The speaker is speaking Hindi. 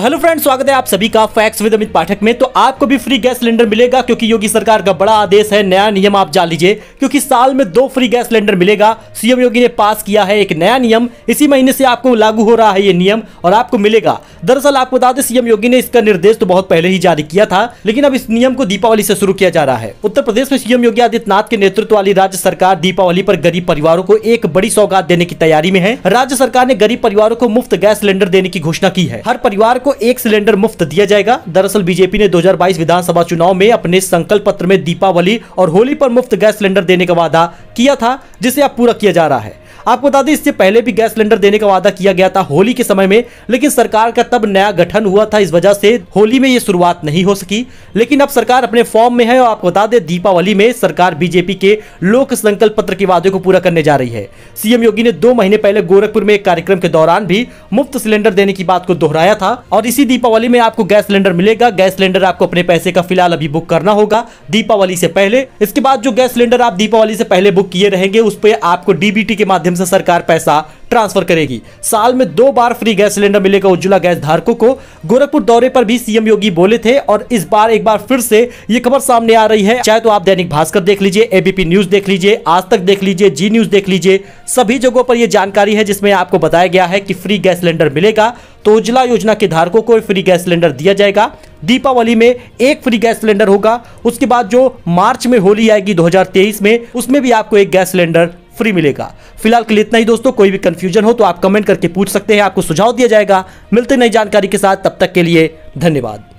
हेलो फ्रेंड स्वागत है आप सभी का फैक्स विद अमित पाठक में तो आपको भी फ्री गैस सिलेंडर मिलेगा क्योंकि योगी सरकार का बड़ा आदेश है नया नियम आप जान लीजिए क्योंकि साल में दो फ्री गैस सिलेंडर मिलेगा सीएम योगी ने पास किया है एक नया नियम इसी महीने से आपको लागू हो रहा है ये नियम और आपको मिलेगा दरअसल आपको बता दें सीएम योगी ने इसका निर्देश तो बहुत पहले ही जारी किया था लेकिन अब इस नियम को दीपावली से शुरू किया जा रहा है उत्तर प्रदेश में सीएम योगी आदित्यनाथ के नेतृत्व वाली राज्य सरकार दीपावली पर गरीब परिवारों को एक बड़ी सौगात देने की तैयारी में है राज्य सरकार ने गरीब परिवारों को मुफ्त गैस सिलेंडर देने की घोषणा की है हर परिवार को एक सिलेंडर मुफ्त दिया जाएगा दरअसल बीजेपी ने 2022 विधानसभा चुनाव में अपने संकल्प पत्र में दीपावली और होली पर मुफ्त गैस सिलेंडर देने का वादा किया था जिसे अब पूरा किया जा रहा है आपको बता दें इससे पहले भी गैस सिलेंडर देने का वादा किया गया था होली के समय में लेकिन सरकार का तब नया गठन हुआ था इस वजह से होली में ये शुरुआत नहीं हो सकी लेकिन अब सरकार अपने फॉर्म में है और आपको बता दें दीपावली में सरकार बीजेपी के लोक संकल्प पत्र के वादे को पूरा करने जा रही है सीएम योगी ने दो महीने पहले गोरखपुर में एक कार्यक्रम के दौरान भी मुफ्त सिलेंडर देने की बात को दोहराया था और इसी दीपावली में आपको गैस सिलेंडर मिलेगा गैस सिलेंडर आपको अपने पैसे का फिलहाल अभी बुक करना होगा दीपावली से पहले इसके बाद जो गैस सिलेंडर आप दीपावली से पहले बुक किए रहेंगे उस पर आपको डीबीटी के माध्यम माध्यम से सरकार पैसा ट्रांसफर करेगी साल में दो बार फ्री गैस सिलेंडर मिलेगा उज्ज्वला गैस धारकों को गोरखपुर दौरे पर भी सीएम योगी बोले थे और इस बार एक बार फिर से ये खबर सामने आ रही है चाहे तो आप दैनिक भास्कर देख लीजिए एबीपी न्यूज देख लीजिए आज तक देख लीजिए जी न्यूज देख लीजिए सभी जगहों पर यह जानकारी है जिसमें आपको बताया गया है कि फ्री गैस सिलेंडर मिलेगा तो उज्ज्वला योजना के धारकों को फ्री गैस सिलेंडर दिया जाएगा दीपावली में एक फ्री गैस सिलेंडर होगा उसके बाद जो मार्च में होली आएगी 2023 में उसमें भी आपको एक गैस सिलेंडर फ्री मिलेगा फिलहाल के लिए इतना ही दोस्तों कोई भी कंफ्यूजन हो तो आप कमेंट करके पूछ सकते हैं आपको सुझाव दिया जाएगा मिलते नई जानकारी के साथ तब तक के लिए धन्यवाद